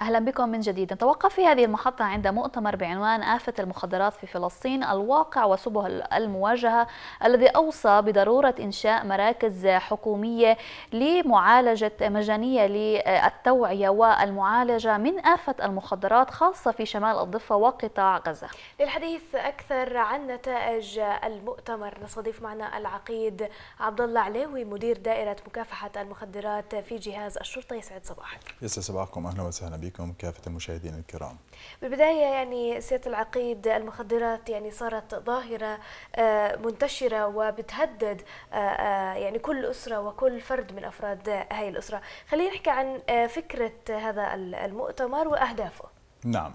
أهلا بكم من جديد نتوقف في هذه المحطة عند مؤتمر بعنوان آفة المخدرات في فلسطين الواقع وسبل المواجهة الذي أوصى بضرورة إنشاء مراكز حكومية لمعالجة مجانية للتوعية والمعالجة من آفة المخدرات خاصة في شمال الضفة وقطاع غزة للحديث أكثر عن نتائج المؤتمر نستضيف معنا العقيد عبد الله عليوي مدير دائرة مكافحة المخدرات في جهاز الشرطة يسعد صباحك يسعد صباحكم أهلا وسهلا بك بكم كافة المشاهدين الكرام بالبداية يعني سيادة العقيد المخدرات يعني صارت ظاهرة آه، منتشرة وبتهدد آه، آه، يعني كل أسرة وكل فرد من أفراد هذه الأسرة خلينا نحكي عن فكرة هذا المؤتمر وأهدافه نعم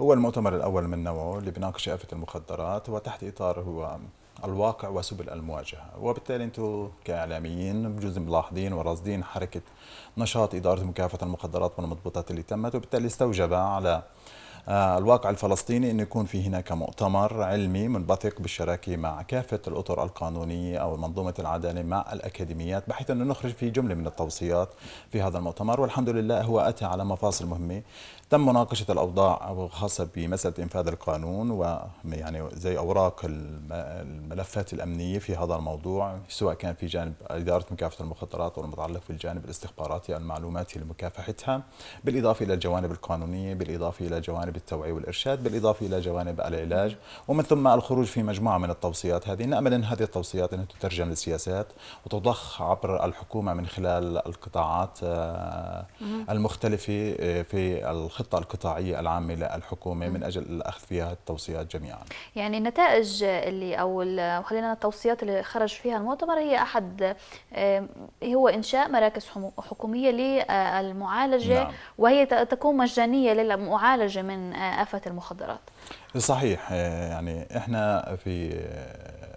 هو المؤتمر الأول من نوعه اللي بناقش كافة المخدرات وتحت إطار هو الواقع وسبل المواجهه وبالتالي انتم كاعلاميين بجوز ملاحظين وراصدين حركه نشاط اداره مكافحه المخدرات والمضبوطات اللي تمت وبالتالي استوجب على آه، الواقع الفلسطيني انه يكون في هناك مؤتمر علمي منبثق بالشراكة مع كافة الأطر القانونية أو منظومة العدالة مع الأكاديميات بحيث انه نخرج في جملة من التوصيات في هذا المؤتمر والحمد لله هو أتى على مفاصل مهمة تم مناقشة الأوضاع الخاصة بمسألة إنفاذ القانون ويعني زي أوراق الملفات الأمنية في هذا الموضوع سواء كان في جانب إدارة مكافحة المخدرات أو المتعلق في الجانب الاستخباراتي المعلوماتي لمكافحتها بالإضافة إلى الجوانب القانونية بالإضافة إلى جوانب التوعية والإرشاد بالإضافة إلى جوانب العلاج ومن ثم الخروج في مجموعة من التوصيات هذه نأمل أن هذه التوصيات أن تترجم لسياسات وتضخ عبر الحكومة من خلال القطاعات آه، المختلفة آه، في الخطة القطاعية العامة للحكومة من أجل الأخذ فيها التوصيات جميعا يعني النتائج اللي أو خلينا التوصيات اللي خرج فيها المؤتمر هي أحد هو إنشاء مراكز حكومية للمعالجة نعم. وهي تكون مجانية للمعالجة من آه، آفة المخدرات صحيح آه، يعني إحنا في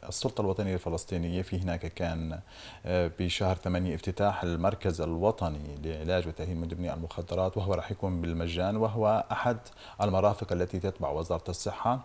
السلطة الوطنية الفلسطينية في هناك كان آه، بشهر 8 افتتاح المركز الوطني لعلاج وتأهيل مدمني المخدرات وهو راح يكون بالمجان وهو أحد المرافق التي تتبع وزارة الصحة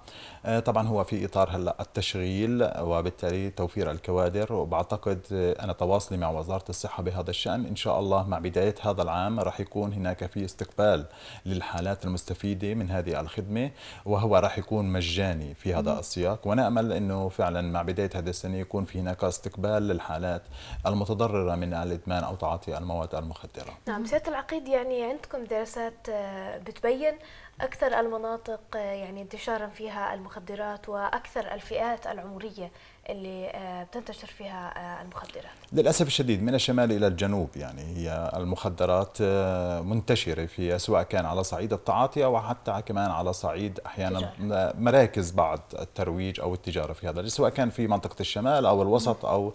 آه، طبعا هو في إطار هلا التشغيل وبالتالي توفير الكوادر وبعتقد آه، أنا تواصلي مع وزارة الصحة بهذا الشأن إن شاء الله مع بداية هذا العام راح يكون هناك في استقبال للحالات المستفيدة من هذه الخدمة وهو راح يكون مجاني في هذا السياق ونأمل أنه فعلا مع بداية هذه السنة يكون في هناك استقبال للحالات المتضررة من الإدمان أو تعاطي المواد المخدرة نعم سيادة العقيد يعني عندكم دراسات آه، بتبين أكثر المناطق آه، يعني انتشارا فيها المخدرات وأكثر الفئات العمرية اللي آه، بتنتشر فيها آه، المخدرات للأسف الشديد من الشمال إلى الجنوب يعني هي المخدرات آه، منتشرة في سواء كان على صعيد التعاطي أو حتى كمان على صعيد أحيانا تجارة. مراكز بعض الترويج أو التجارة في هذا سواء كان في منطقة الشمال أو الوسط أو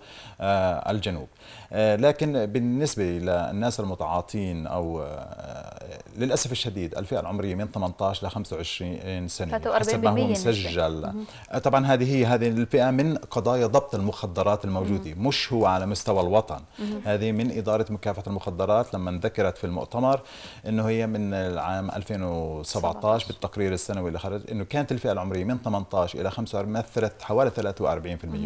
الجنوب لكن بالنسبة للناس المتعاطين أو للأسف الشديد الفئة العمرية من 18 ل 25 سنة حسب ما هو مسجل طبعا هذه هي هذه الفئة من قضايا ضبط المخدرات الموجوده مش هو على مستوى الوطن هذه من اداره مكافحه المخدرات لما ذكرت في المؤتمر انه هي من العام 2017 بالتقرير السنوي اللي خرج انه كانت الفئه العمريه من 18 الى 45 مثلت حوالي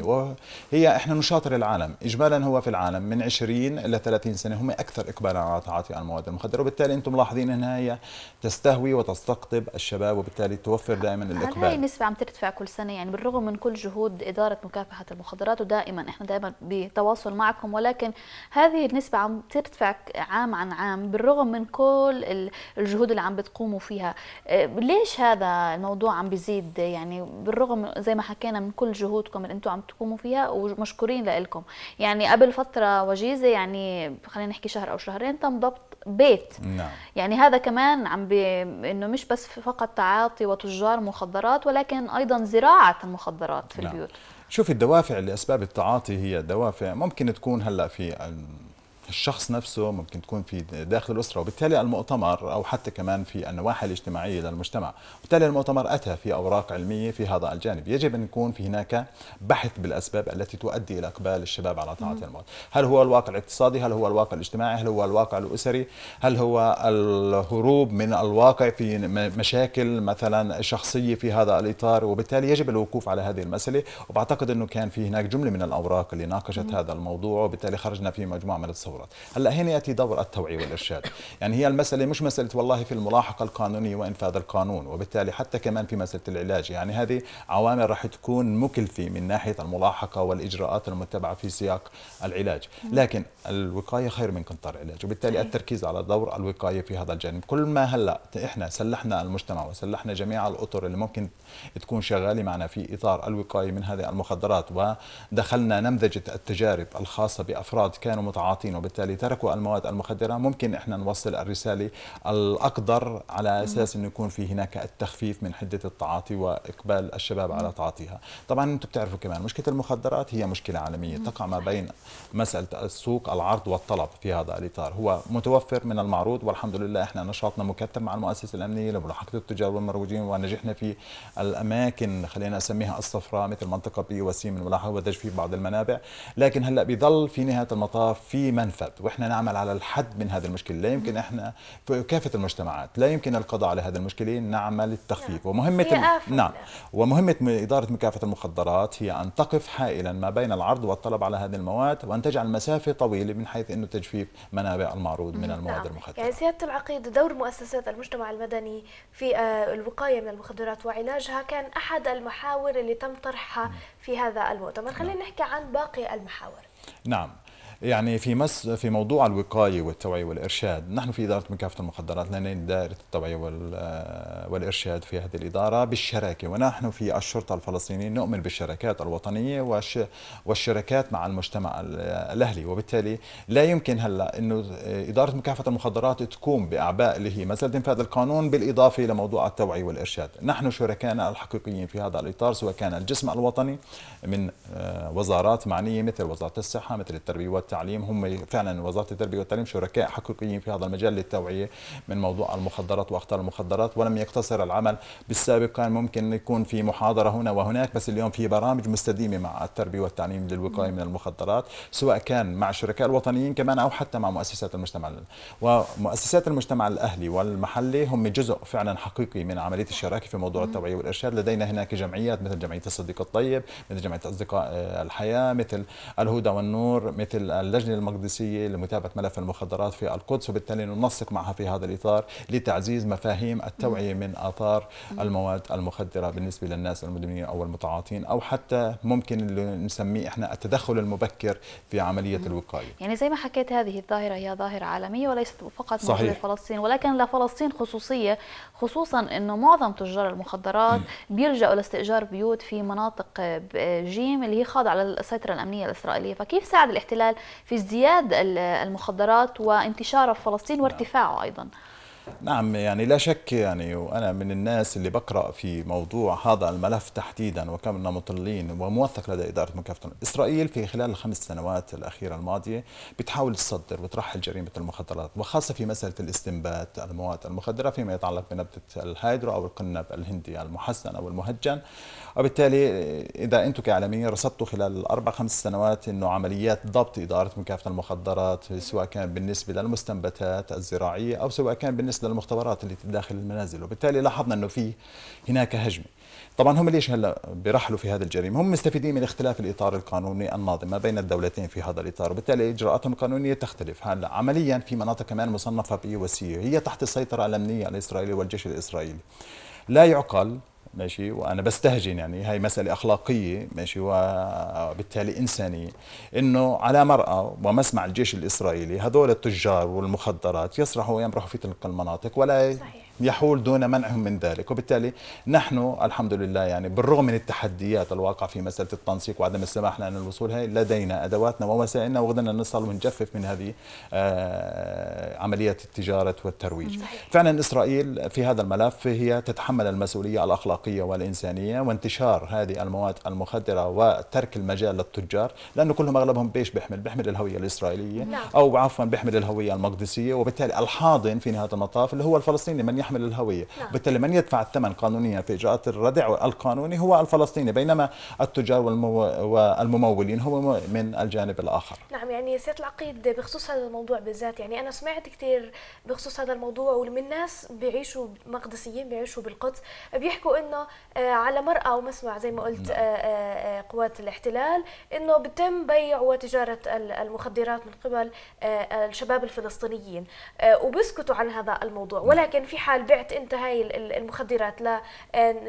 43% وهي احنا نشاطر العالم اجمالا هو في العالم من 20 الى 30 سنه هم اكثر اقبالا على تعاطي المواد المخدره وبالتالي انتم ملاحظين انها هي تستهوي وتستقطب الشباب وبالتالي توفر دائما الاقبال هل هي النسبه عم ترتفع كل سنه يعني بالرغم من كل جهود اداره مكافحه مكافحة المخدرات ودائما احنا دائما بتواصل معكم ولكن هذه النسبة عم ترتفع عام عن عام بالرغم من كل الجهود اللي عم بتقوموا فيها آه، ليش هذا الموضوع عم بيزيد يعني بالرغم زي ما حكينا من كل جهودكم اللي انتم عم تقوموا فيها ومشكورين لكم يعني قبل فترة وجيزة يعني خلينا نحكي شهر أو شهرين تم ضبط بيت نعم. يعني هذا كمان عم بي انه مش بس فقط تعاطي وتجار مخدرات ولكن ايضا زراعه المخدرات في نعم. البيوت شوف الدوافع لاسباب التعاطي هي دوافع ممكن تكون هلا في الشخص نفسه ممكن تكون في داخل الأسرة وبالتالي المؤتمر أو حتى كمان في النواحي الاجتماعية للمجتمع وبالتالي المؤتمر أتى في أوراق علمية في هذا الجانب يجب أن يكون في هناك بحث بالأسباب التي تؤدي إلى إقبال الشباب على تعاطي المواد هل هو الواقع الاقتصادي هل هو الواقع الاجتماعي هل هو الواقع الأسري هل هو الهروب من الواقع في مشاكل مثلا شخصية في هذا الإطار وبالتالي يجب الوقوف على هذه المسألة وبعتقد أنه كان في هناك جملة من الأوراق اللي ناقشت هذا الموضوع وبالتالي خرجنا في مجموعة من التصورات الدورات هلا هنا ياتي دور التوعيه والارشاد يعني هي المساله مش مساله والله في الملاحقه القانونيه وانفاذ القانون وبالتالي حتى كمان في مساله العلاج يعني هذه عوامل راح تكون مكلفه من ناحيه الملاحقه والاجراءات المتبعه في سياق العلاج لكن الوقايه خير من قنطار العلاج وبالتالي التركيز على دور الوقايه في هذا الجانب كل ما هلا احنا سلحنا المجتمع وسلحنا جميع الاطر اللي ممكن تكون شغاله معنا في اطار الوقايه من هذه المخدرات ودخلنا نمذجه التجارب الخاصه بافراد كانوا متعاطين وبالتالي تركوا المواد المخدرة ممكن إحنا نوصل الرسالة الأقدر على أساس أنه يكون في هناك التخفيف من حدة التعاطي وإقبال الشباب على تعاطيها طبعا أنتم بتعرفوا كمان مشكلة المخدرات هي مشكلة عالمية تقع ما بين مسألة السوق العرض والطلب في هذا الإطار هو متوفر من المعروض والحمد لله إحنا نشاطنا مكثف مع المؤسسة الأمنية لملاحقة التجار والمروجين ونجحنا في الأماكن خلينا أسميها الصفراء مثل منطقة بي وسيم الملاحقة ودج في بعض المنابع لكن هلأ بيظل في نهاية المطاف في منفى الفرد واحنا نعمل على الحد من هذه المشكله لا يمكن احنا في كافه المجتمعات لا يمكن القضاء على هذه المشكله نعمل التخفيف ومهمه نعم ومهمه نعم. اداره مكافحه المخدرات هي ان تقف حائلا ما بين العرض والطلب على هذه المواد وان تجعل مسافه طويله من حيث انه تجفيف منابع المعروض من المواد نعم. المخدره يعني سياده العقيد دور مؤسسات المجتمع المدني في آه، الوقايه من المخدرات وعلاجها كان احد المحاور اللي تم طرحها في هذا المؤتمر خلينا نعم. نحكي عن باقي المحاور نعم يعني في مس في موضوع الوقايه والتوعيه والارشاد، نحن في اداره مكافحه المخدرات لدينا دائره التوعيه آه، والارشاد في هذه الاداره بالشراكه ونحن في الشرطه الفلسطينيه نؤمن بالشراكات الوطنيه والشراكات مع المجتمع الاهلي وبالتالي لا يمكن هلا انه اداره مكافحه المخدرات تقوم باعباء اللي هي مساله انفاذ القانون بالاضافه لموضوع التوعيه والارشاد، نحن شركائنا الحقيقيين في هذا الاطار سواء كان الجسم الوطني من آه، وزارات معنيه مثل وزاره الصحه مثل التربيه والتعليم هم فعلا وزاره التربيه والتعليم شركاء حقيقيين في هذا المجال للتوعيه من موضوع المخدرات واخطار المخدرات ولم يقتصر العمل بالسابق كان ممكن يكون في محاضره هنا وهناك بس اليوم في برامج مستديمه مع التربيه والتعليم للوقايه من المخدرات سواء كان مع الشركاء الوطنيين كمان او حتى مع مؤسسات المجتمع ومؤسسات المجتمع الاهلي والمحلي هم جزء فعلا حقيقي من عمليه الشراكه في موضوع التوعيه والارشاد لدينا هناك جمعيات مثل جمعيه الصديق الطيب مثل جمعيه اصدقاء آه، الحياه مثل الهدى والنور مثل اللجنة المقدسية لمتابعة ملف المخدرات في القدس وبالتالي ننسق معها في هذا الإطار لتعزيز مفاهيم التوعية من آثار المواد المخدرة بالنسبة للناس المدمنين أو المتعاطين أو حتى ممكن اللي نسميه إحنا التدخل المبكر في عملية الوقاية يعني زي ما حكيت هذه الظاهرة هي ظاهرة عالمية وليست فقط في فلسطين ولكن لفلسطين خصوصية خصوصا أنه معظم تجار المخدرات بيلجأوا لاستئجار بيوت في مناطق آه، آه، جيم اللي هي خاضعة للسيطرة الأمنية الإسرائيلية فكيف ساعد الاحتلال في ازدياد المخدرات وانتشاره في فلسطين وارتفاعه ايضا نعم يعني لا شك يعني وأنا من الناس اللي بقرأ في موضوع هذا الملف تحديدا وكمنا مطلين وموثق لدى إدارة مكافحة إسرائيل في خلال الخمس سنوات الأخيرة الماضية بتحاول تصدر وترحل جريمة المخدرات وخاصة في مسألة الاستنبات المواد المخدرة فيما يتعلق بنبتة الهيدرو أو القنب الهندي المحسن أو المهجن وبالتالي إذا أنتم كإعلاميين رصدتوا خلال الأربع خمس سنوات أنه عمليات ضبط إدارة مكافحة المخدرات سواء كان بالنسبة للمستنبتات الزراعية أو سواء كان بالنسبة بالنسبه للمختبرات اللي داخل المنازل وبالتالي لاحظنا انه في هناك هجمه طبعا هم ليش هلا بيرحلوا في هذا الجريمه هم مستفيدين من اختلاف الاطار القانوني الناظم ما بين الدولتين في هذا الاطار وبالتالي اجراءاتهم القانونيه تختلف هلا عمليا في مناطق كمان مصنفه بي وسي هي تحت السيطره الامنيه الاسرائيليه والجيش الاسرائيلي لا يعقل ماشي وانا بستهجن يعني هاي مساله اخلاقيه ماشي وبالتالي انسانيه انه على مرأى ومسمع الجيش الاسرائيلي هذول التجار والمخدرات يسرحوا ويمرحوا في تلك المناطق ولا صحيح. يحول دون منعهم من ذلك وبالتالي نحن الحمد لله يعني بالرغم من التحديات الواقع في مسألة التنسيق وعدم السماح لنا الوصول هي لدينا أدواتنا ووسائلنا وقدرنا نصل ونجفف من هذه آه، عملية التجارة والترويج فعلا إسرائيل في هذا الملف هي تتحمل المسؤولية الأخلاقية والإنسانية وانتشار هذه المواد المخدرة وترك المجال للتجار لأنه كلهم أغلبهم بيش بيحمل بيحمل الهوية الإسرائيلية نعم. أو عفوا بيحمل الهوية المقدسية وبالتالي الحاضن في نهاية المطاف اللي هو الفلسطيني من يحمل يحمل الهويه نعم. بالتالي من يدفع الثمن قانونيا في اجراءات الردع القانوني هو الفلسطيني بينما التجار والممولين هم من الجانب الاخر نعم يعني سياده العقيد بخصوص هذا الموضوع بالذات يعني انا سمعت كثير بخصوص هذا الموضوع ومن ناس بيعيشوا مقدسيين بيعيشوا بالقدس بيحكوا انه آه، على مرأى ومسمع زي ما قلت نعم. آه، آه، قوات الاحتلال انه بتم بيع وتجاره المخدرات من قبل الشباب الفلسطينيين وبيسكتوا عن هذا الموضوع نعم. ولكن في حال قال بعت انت هاي المخدرات ل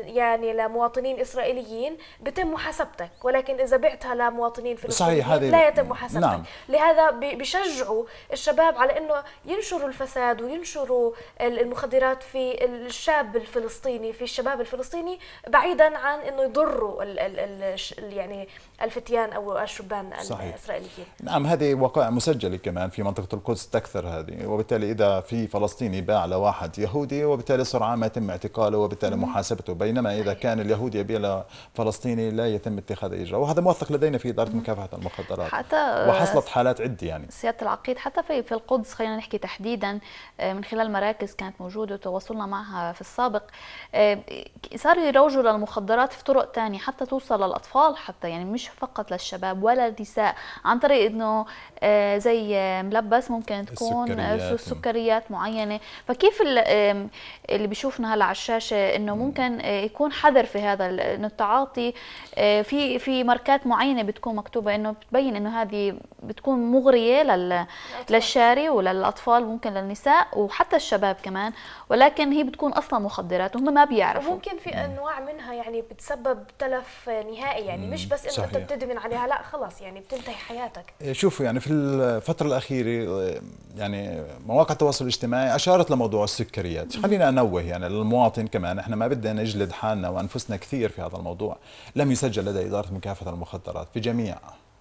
يعني لمواطنين اسرائيليين بتم محاسبتك ولكن اذا بعتها لمواطنين فلسطينيين لا يتم محاسبتك نعم. لهذا بشجعوا الشباب على انه ينشروا الفساد وينشروا المخدرات في الشاب الفلسطيني في الشباب الفلسطيني بعيدا عن انه يضروا ال ال يعني الفتيان او الشبان صحيح. الاسرائيليين نعم هذه وقائع مسجله كمان في منطقه القدس تكثر هذه وبالتالي اذا في فلسطيني باع لواحد يهودي وبالتالي سرعان ما يتم اعتقاله وبالتالي مم. محاسبته بينما اذا صحيح. كان اليهودي يبيع لفلسطيني لا يتم اتخاذ اجراء وهذا موثق لدينا في اداره مكافحه المخدرات حتى وحصلت حالات عده يعني سياده العقيد حتى في في القدس خلينا نحكي تحديدا آه، من خلال مراكز كانت موجوده وتواصلنا معها في السابق آه، صاروا يروجوا للمخدرات في طرق ثانيه حتى توصل للاطفال حتى يعني مش مش فقط للشباب ولا النساء عن طريق انه آه، زي ملبس ممكن تكون السكريات, سكريات معينه فكيف اللي بيشوفنا هلا على الشاشه انه ممكن آه، يكون حذر في هذا انه التعاطي آه، في في ماركات معينه بتكون مكتوبه انه بتبين انه هذه بتكون مغريه لل للشاري وللاطفال ممكن للنساء وحتى الشباب كمان ولكن هي بتكون اصلا مخدرات وهم ما بيعرفوا ممكن في انواع منها يعني بتسبب تلف نهائي يعني مش بس انه انت إيه. بتدمن عليها لا خلاص يعني بتنتهي حياتك إيه، شوفوا يعني في الفتره الاخيره يعني مواقع التواصل الاجتماعي اشارت لموضوع السكريات خلينا انوه يعني للمواطن كمان احنا ما بدنا نجلد حالنا وانفسنا كثير في هذا الموضوع لم يسجل لدى اداره مكافحه المخدرات في جميع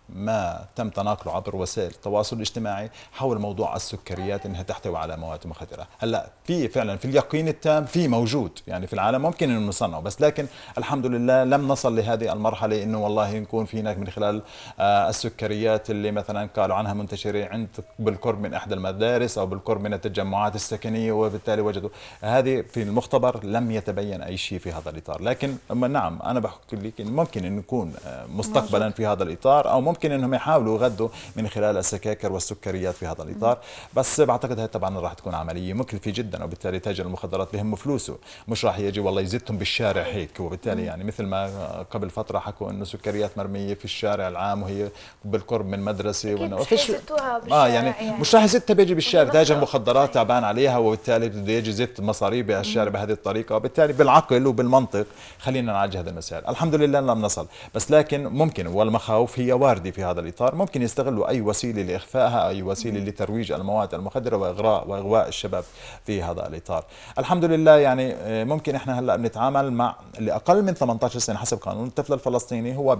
ما تم تناقله عبر وسائل التواصل الاجتماعي حول موضوع السكريات انها تحتوي على مواد مخدره، هلا في فعلا في اليقين التام في موجود يعني في العالم ممكن انه نصنعه بس لكن الحمد لله لم نصل لهذه المرحله انه والله نكون في هناك من خلال آه، السكريات اللي مثلا قالوا عنها منتشره عند بالقرب من احدى المدارس او بالقرب من التجمعات السكنيه وبالتالي وجدوا هذه في المختبر لم يتبين اي شيء في هذا الاطار، لكن نعم انا بحكي لك ممكن انه يكون آه، مستقبلا في هذا الاطار او ممكن ممكن انهم يحاولوا يغذوا من خلال السكاكر والسكريات في هذا الاطار بس بعتقد هي طبعا راح تكون عمليه مكلفه جدا وبالتالي تاجر المخدرات بهم فلوسه مش راح يجي والله يزتهم بالشارع هيك وبالتالي يعني مثل ما قبل فتره حكوا انه سكريات مرميه في الشارع العام وهي بالقرب من مدرسه وانه فيش اه يعني, يعني مش راح يزتها بيجي بالشارع تاجر المخدرات تعبان عليها وبالتالي بده يجي زت مصاري بالشارع بهذه الطريقه وبالتالي بالعقل وبالمنطق خلينا نعالج هذا المسائل الحمد لله لم نصل بس لكن ممكن والمخاوف هي وارده التعدي في هذا الإطار ممكن يستغلوا أي وسيلة لإخفائها أي وسيلة لترويج المواد المخدرة وإغراء وإغواء الشباب في هذا الإطار الحمد لله يعني آه، ممكن إحنا هلأ بنتعامل مع لأقل من 18 سنة حسب قانون الطفل الفلسطيني هو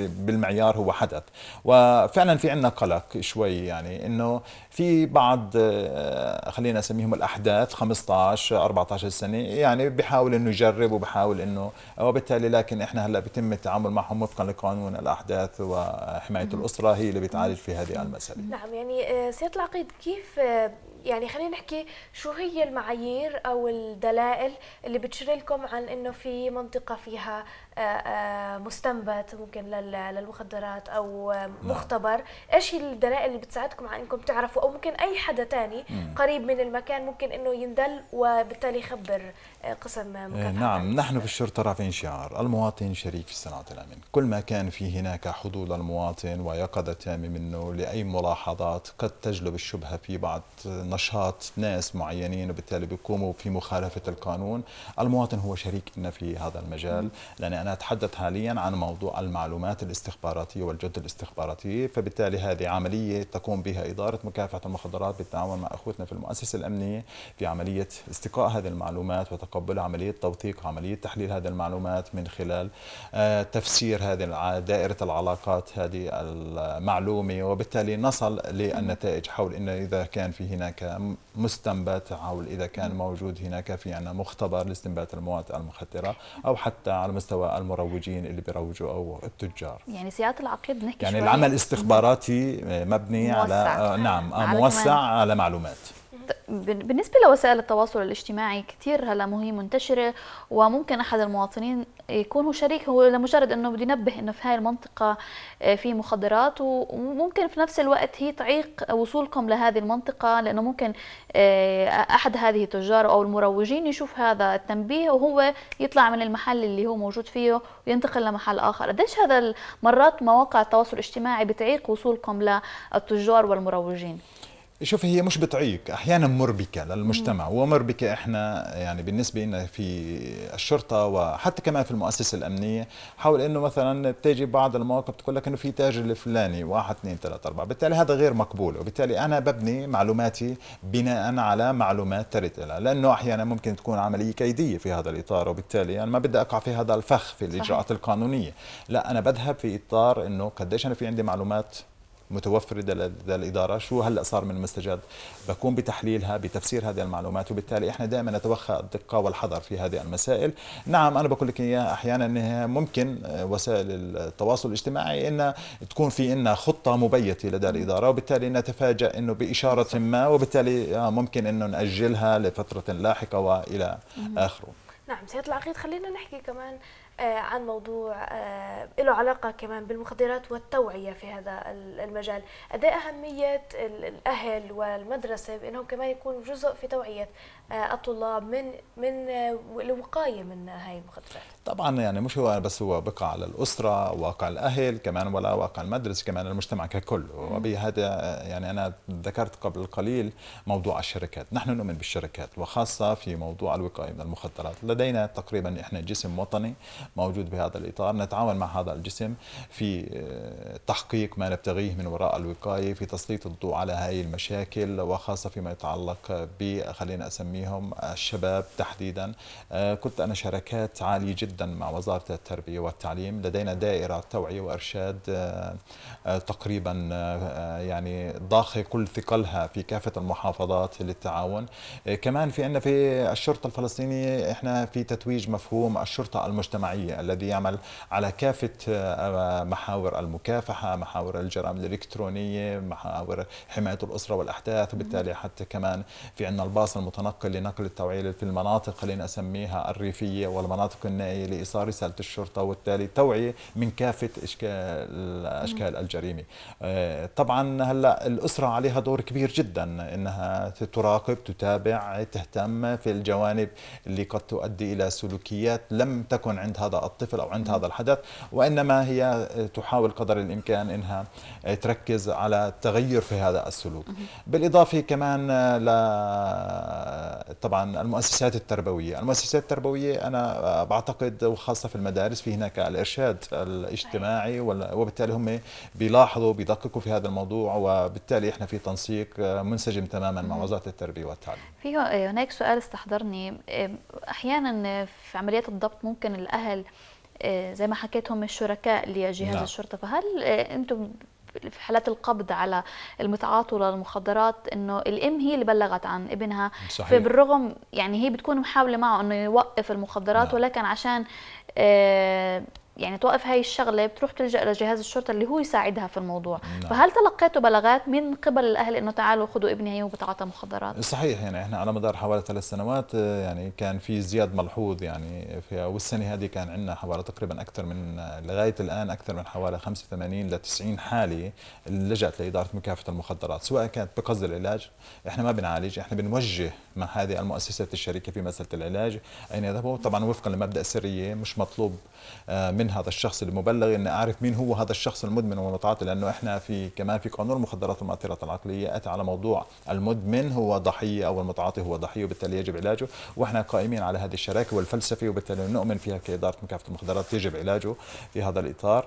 بالمعيار هو حدث وفعلا في عندنا قلق شوي يعني إنه في بعض آه، خلينا نسميهم الاحداث 15 14 سنه يعني بحاول انه يجرب وبحاول انه وبالتالي لكن احنا هلا بيتم التعامل معهم وفقا لقانون الاحداث وحمايه الاسره هي اللي بتعالج في هذه المساله نعم يعني آه، سياده العقيد كيف آه، يعني خلينا نحكي شو هي المعايير او الدلائل اللي بتشير لكم عن انه في منطقه فيها آه، آه، مستنبت ممكن للمخدرات او نعم. مختبر ايش هي الدلائل اللي بتساعدكم على انكم تعرفوا او ممكن اي حدا تاني قريب من المكان ممكن انه يندل وبالتالي يخبر آه، قسم إيه، مكافحه نعم نحن في الشرطه رافعين شعار المواطن شريك في صناعه الامن كل ما كان في هناك حضور المواطن ويقظه تامه منه لاي ملاحظات قد تجلب الشبهه في بعض نشاط ناس معينين وبالتالي بيقوموا في مخالفة القانون المواطن هو شريك لنا في هذا المجال لأن أنا أتحدث حاليا عن موضوع المعلومات الاستخباراتية والجد الاستخباراتي فبالتالي هذه عملية تقوم بها إدارة مكافحة المخدرات بالتعاون مع أخوتنا في المؤسسة الأمنية في عملية استقاء هذه المعلومات وتقبلها عملية توثيق عملية تحليل هذه المعلومات من خلال آه، تفسير هذه دائرة العلاقات هذه المعلومة وبالتالي نصل للنتائج حول أن إذا كان في هناك كمستنبت أو إذا كان موجود هناك في عنا مختبر لاستنبات المواد المخدرة أو حتى على مستوى المروجين اللي بيروجوا أو التجار يعني سيادة العقيد نحكي يعني العمل الاستخباراتي مبني موسع. نعم، على نعم موسع على معلومات بالنسبة لوسائل التواصل الاجتماعي كثير هلا مهي منتشرة وممكن أحد المواطنين يكون هو شريك هو لمجرد أنه بده ينبه أنه في هاي المنطقة آه، في مخدرات وممكن في نفس الوقت هي تعيق وصولكم لهذه المنطقة لأنه ممكن آه، أحد هذه التجار أو المروجين يشوف هذا التنبيه وهو يطلع من المحل اللي هو موجود فيه وينتقل لمحل آخر قديش هذا مرات مواقع التواصل الاجتماعي بتعيق وصولكم للتجار والمروجين شوف هي مش بتعيق احيانا مربكه للمجتمع ومربكه احنا يعني بالنسبه لنا في الشرطه وحتى كمان في المؤسسه الامنيه حول انه مثلا بتيجي بعض المواقف بتقول لك انه في تاجر الفلاني واحد اثنين ثلاثة أربعة بالتالي هذا غير مقبول وبالتالي انا ببني معلوماتي بناء على معلومات ترد لها لانه احيانا ممكن تكون عمليه كيديه في هذا الاطار وبالتالي انا يعني ما بدي اقع في هذا الفخ في الاجراءات القانونيه لا انا بذهب في اطار انه قديش انا في عندي معلومات متوفر لدى الإدارة شو هلأ صار من مستجد بكون بتحليلها بتفسير هذه المعلومات وبالتالي إحنا دائما نتوخى الدقة والحذر في هذه المسائل نعم أنا بقول لك إياها أحيانا أنها ممكن آه، وسائل التواصل الاجتماعي أن تكون في إن خطة مبيتة لدى الإدارة وبالتالي نتفاجأ أنه بإشارة ما وبالتالي آه، ممكن أنه نأجلها لفترة لاحقة وإلى آخره نعم سيادة العقيد خلينا نحكي كمان آه، عن موضوع آه، له علاقة كمان بالمخدرات والتوعية في هذا المجال أداء أهمية الأهل والمدرسة بأنهم كمان يكونوا جزء في توعية آه، الطلاب من من الوقاية من هاي المخدرات طبعا يعني مش هو بس هو بقع على الأسرة واقع الأهل كمان ولا واقع المدرسة كمان المجتمع ككل وبهذا يعني أنا ذكرت قبل قليل موضوع الشركات نحن نؤمن بالشركات وخاصة في موضوع الوقاية من المخدرات لدينا تقريبا إحنا جسم وطني موجود بهذا الإطار نتعاون مع هذا الجسم في آه، تحقيق ما نبتغيه من وراء الوقاية في تسليط الضوء على هذه المشاكل وخاصة فيما يتعلق ب خلينا أسميهم الشباب تحديدا آه، كنت أنا شراكات عالية جدا مع وزارة التربية والتعليم لدينا دائرة توعية وإرشاد آه، تقريبا يعني ضاخة كل ثقلها في كافة المحافظات للتعاون كمان في عندنا في الشرطة الفلسطينية احنا في تتويج مفهوم الشرطة المجتمعية الاجتماعية الذي يعمل على كافة آه، محاور المكافحة محاور الجرائم الإلكترونية محاور حماية الأسرة والأحداث وبالتالي حتى كمان في عندنا الباص المتنقل لنقل التوعية في المناطق خلينا أسميها الريفية والمناطق النائية لإيصال رسالة الشرطة وبالتالي توعية من كافة إشكال أشكال الجريمة آه، طبعا هلا الأسرة عليها دور كبير جدا إنها تراقب تتابع تهتم في الجوانب اللي قد تؤدي إلى سلوكيات لم تكن عندها هذا الطفل أو عند هذا الحدث وإنما هي تحاول قدر الإمكان أنها تركز على التغير في هذا السلوك بالإضافة كمان ل طبعا المؤسسات التربوية المؤسسات التربوية أنا بعتقد وخاصة في المدارس في هناك الإرشاد الاجتماعي وبالتالي هم بيلاحظوا بيدققوا في هذا الموضوع وبالتالي إحنا في تنسيق منسجم تماما مع وزارة التربية والتعليم في هناك سؤال استحضرني أحيانا في عمليات الضبط ممكن الأهل عمل آه، زي ما حكيت هم الشركاء لجهاز نعم. الشرطه فهل آه، انتم في حالات القبض على المتعاطي للمخدرات انه الام هي اللي بلغت عن ابنها صحيح. فبالرغم يعني هي بتكون محاولة معه انه يوقف المخدرات نعم. ولكن عشان آه يعني توقف هاي الشغله بتروح تلجا لجهاز الشرطه اللي هو يساعدها في الموضوع نعم. فهل تلقيتوا بلاغات من قبل الاهل انه تعالوا خذوا ابني هي وبتعاطى مخدرات صحيح يعني احنا على مدار حوالي ثلاث سنوات آه، يعني كان في زياد ملحوظ يعني في والسنه هذه كان عندنا حوالي تقريبا اكثر من آه، لغايه الان اكثر من حوالي 85 ل 90 حاله لجات لاداره مكافحه المخدرات سواء كانت بقصد العلاج احنا ما بنعالج احنا بنوجه مع هذه المؤسسات الشركه في مساله العلاج اين يذهبوا طبعا وفقا لمبدا السريه مش مطلوب آه، من من هذا الشخص المبلغ ان اعرف مين هو هذا الشخص المدمن والمتعاطي لانه احنا في كمان في قانون المخدرات المؤثرات العقليه اتى على موضوع المدمن هو ضحيه او المتعاطي هو ضحيه وبالتالي يجب علاجه واحنا قائمين على هذه الشراكه والفلسفه وبالتالي نؤمن فيها كاداره مكافحه المخدرات يجب علاجه في هذا الاطار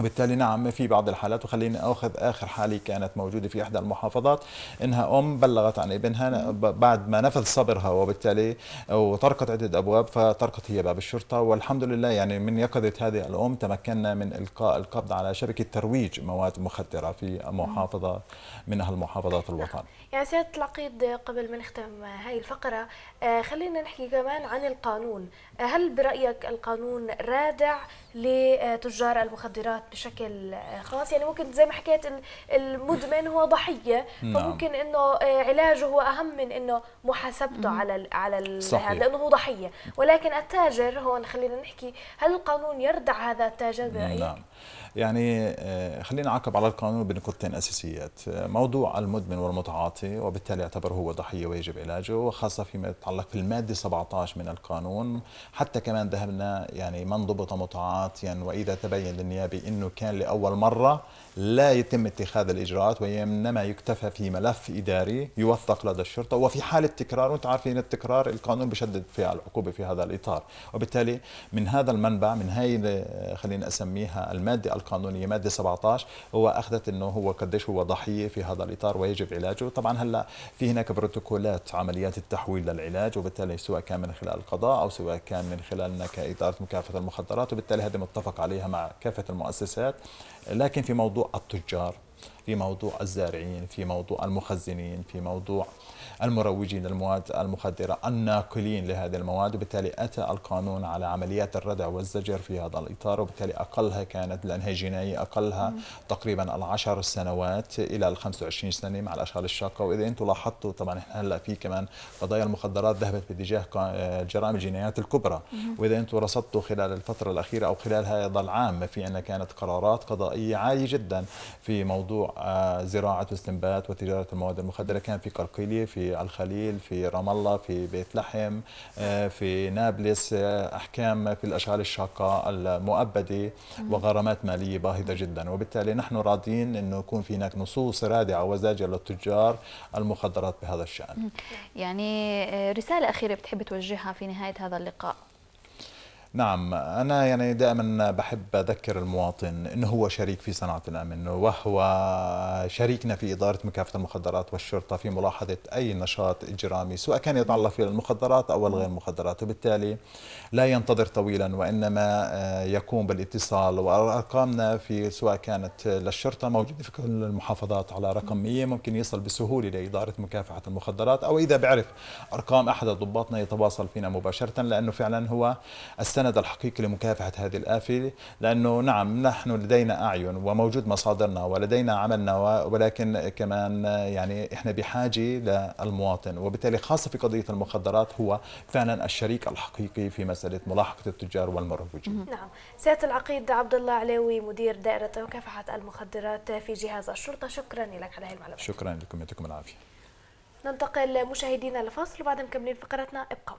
وبالتالي نعم في بعض الحالات وخليني اخذ اخر حاله كانت موجوده في احدى المحافظات انها ام بلغت عن ابنها بعد ما نفذ صبرها وبالتالي وطرقت عده ابواب فطرقت هي باب الشرطه والحمد لله يعني من يقظه هذه الام تمكنا من القاء القبض على شركة ترويج مواد مخدره في محافظه من المحافظات الوطن. يعني سياده العقيد قبل ما نختم هاي الفقره آه، خلينا نحكي كمان عن القانون، آه، هل برايك القانون رادع لتجار المخدرات بشكل آه، خاص يعني ممكن زي ما حكيت المدمن هو ضحيه نعم. فممكن انه آه، علاجه هو اهم من انه محاسبته على الـ على الـ صحيح. لانه هو ضحيه ولكن التاجر هون خلينا نحكي هل القانون يردع هذا التاجر برايك نعم يعني آه، خلينا نعقب على القانون بنقطتين اساسيات موضوع المدمن والمتعاطي وبالتالي يعتبر هو ضحيه ويجب علاجه وخاصه فيما يتعلق في الماده 17 من القانون حتى كمان ذهبنا يعني من ضبط متعاطي عاطيا وإذا تبين للنيابي أنه كان لأول مرة لا يتم اتخاذ الإجراءات وإنما يكتفى في ملف إداري يوثق لدى الشرطة وفي حالة تكرار وأنتم عارفين التكرار القانون بشدد في العقوبة في هذا الإطار وبالتالي من هذا المنبع من هاي خلينا أسميها المادة القانونية مادة 17 هو أخذت أنه هو قديش هو ضحية في هذا الإطار ويجب علاجه طبعا هلأ في هناك بروتوكولات عمليات التحويل للعلاج وبالتالي سواء كان من خلال القضاء أو سواء كان من خلال هناك إدارة مكافحة المخدرات وبالتالي هذا هذه متفق عليها مع كافه المؤسسات لكن في موضوع التجار في موضوع الزارعين في موضوع المخزنين في موضوع المروجين للمواد المخدرة الناقلين لهذه المواد وبالتالي أتى القانون على عمليات الردع والزجر في هذا الإطار وبالتالي أقلها كانت لأنها جنائية أقلها تقريبا العشر سنوات إلى ال 25 سنة مع الأشغال الشاقة وإذا أنتم لاحظتوا طبعا إحنا هلا في كمان قضايا المخدرات ذهبت باتجاه جرائم الجنايات الكبرى وإذا أنتم رصدتوا خلال الفترة الأخيرة أو خلال هذا العام في أن كانت قرارات قضائية عالية جدا في موضوع آه، زراعة واستنبات وتجارة المواد المخدرة كان في قرقيلية في في الخليل في رام الله في بيت لحم آه، في نابلس آه، أحكام في الأشغال الشاقة المؤبدة وغرامات مالية باهظة جدا وبالتالي نحن راضين أنه يكون في هناك نصوص رادعة وزاجرة للتجار المخدرات بهذا الشأن يعني آه، رسالة أخيرة بتحب توجهها في نهاية هذا اللقاء نعم أنا يعني دائما بحب أذكر المواطن أنه هو شريك في صناعة الأمن وهو شريكنا في إدارة مكافحة المخدرات والشرطة في ملاحظة أي نشاط إجرامي سواء كان يتعلق المخدرات أو الغير المخدرات وبالتالي لا ينتظر طويلا وإنما آه، يقوم بالاتصال وأرقامنا في سواء كانت للشرطة موجودة في كل المحافظات على رقم 100 ممكن يصل بسهولة لإدارة مكافحة المخدرات أو إذا بعرف أرقام أحد ضباطنا يتواصل فينا مباشرة لأنه فعلا هو السنة المساند الحقيقي لمكافحة هذه الآفة لأنه نعم نحن لدينا أعين وموجود مصادرنا ولدينا عملنا ولكن كمان يعني إحنا بحاجة للمواطن وبالتالي خاصة في قضية المخدرات هو فعلا الشريك الحقيقي في مسألة ملاحقة التجار والمروجين نعم سيادة العقيد عبد الله علوي مدير دائرة مكافحة المخدرات في جهاز الشرطة شكرا لك على هذه المعلومات شكرا لكم يعطيكم العافية ننتقل مشاهدينا لفاصل وبعد مكملين فقرتنا ابقوا